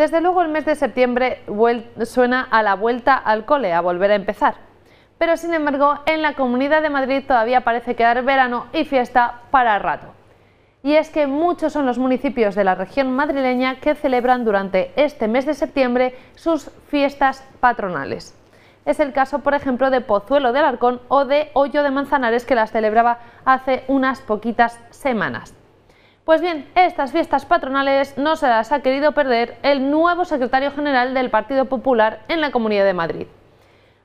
Desde luego el mes de septiembre suena a la vuelta al cole, a volver a empezar. Pero sin embargo, en la Comunidad de Madrid todavía parece quedar verano y fiesta para rato. Y es que muchos son los municipios de la región madrileña que celebran durante este mes de septiembre sus fiestas patronales. Es el caso, por ejemplo, de Pozuelo del Arcón o de Hoyo de Manzanares que las celebraba hace unas poquitas semanas. Pues bien, estas fiestas patronales no se las ha querido perder el nuevo secretario general del Partido Popular en la Comunidad de Madrid.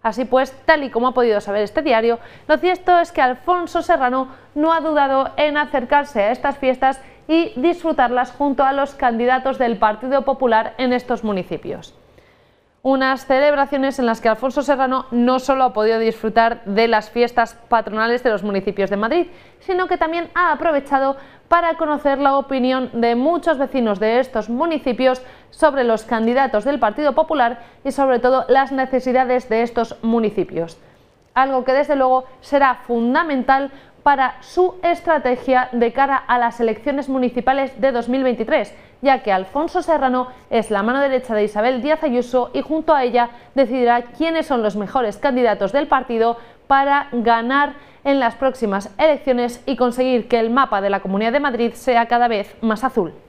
Así pues, tal y como ha podido saber este diario, lo cierto es que Alfonso Serrano no ha dudado en acercarse a estas fiestas y disfrutarlas junto a los candidatos del Partido Popular en estos municipios. Unas celebraciones en las que Alfonso Serrano no solo ha podido disfrutar de las fiestas patronales de los municipios de Madrid, sino que también ha aprovechado para conocer la opinión de muchos vecinos de estos municipios sobre los candidatos del Partido Popular y sobre todo las necesidades de estos municipios. Algo que desde luego será fundamental para su estrategia de cara a las elecciones municipales de 2023, ya que Alfonso Serrano es la mano derecha de Isabel Díaz Ayuso y junto a ella decidirá quiénes son los mejores candidatos del partido para ganar en las próximas elecciones y conseguir que el mapa de la Comunidad de Madrid sea cada vez más azul.